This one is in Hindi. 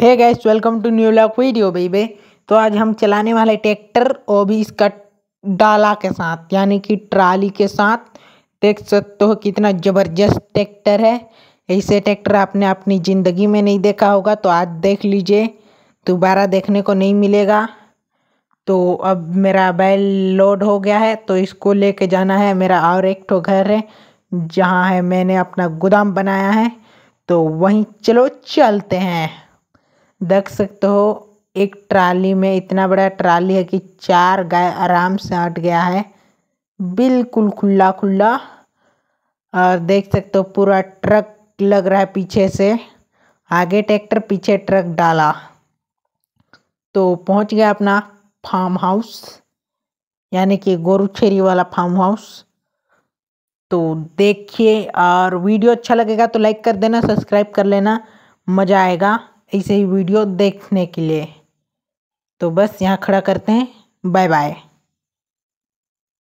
hey guys welcome to new vlog video बेबे तो आज हम चलाने वाले ट्रैक्टर और भी इसका डाला के साथ यानी कि ट्राली के साथ देख सकते हो कितना ज़बरदस्त ट्रैक्टर है ऐसे ट्रैक्टर आपने अपनी ज़िंदगी में नहीं देखा होगा तो आज देख लीजिए दोबारा देखने को नहीं मिलेगा तो अब मेरा बैल लोड हो गया है तो इसको कर जाना है मेरा और एक ठो घर है जहाँ है मैंने अपना गोदाम बनाया है तो वहीं चलो चलते हैं देख सकते हो एक ट्राली में इतना बड़ा ट्राली है कि चार गाय आराम से हट गया है बिल्कुल खुला खुला और देख सकते हो पूरा ट्रक लग रहा है पीछे से आगे ट्रैक्टर पीछे ट्रक डाला तो पहुंच गया अपना फार्म हाउस यानी कि गोरुछेरी वाला फार्म हाउस तो देखिए और वीडियो अच्छा लगेगा तो लाइक कर देना सब्सक्राइब कर लेना मज़ा आएगा ऐसे ही वीडियो देखने के लिए तो बस यहाँ खड़ा करते हैं बाय बाय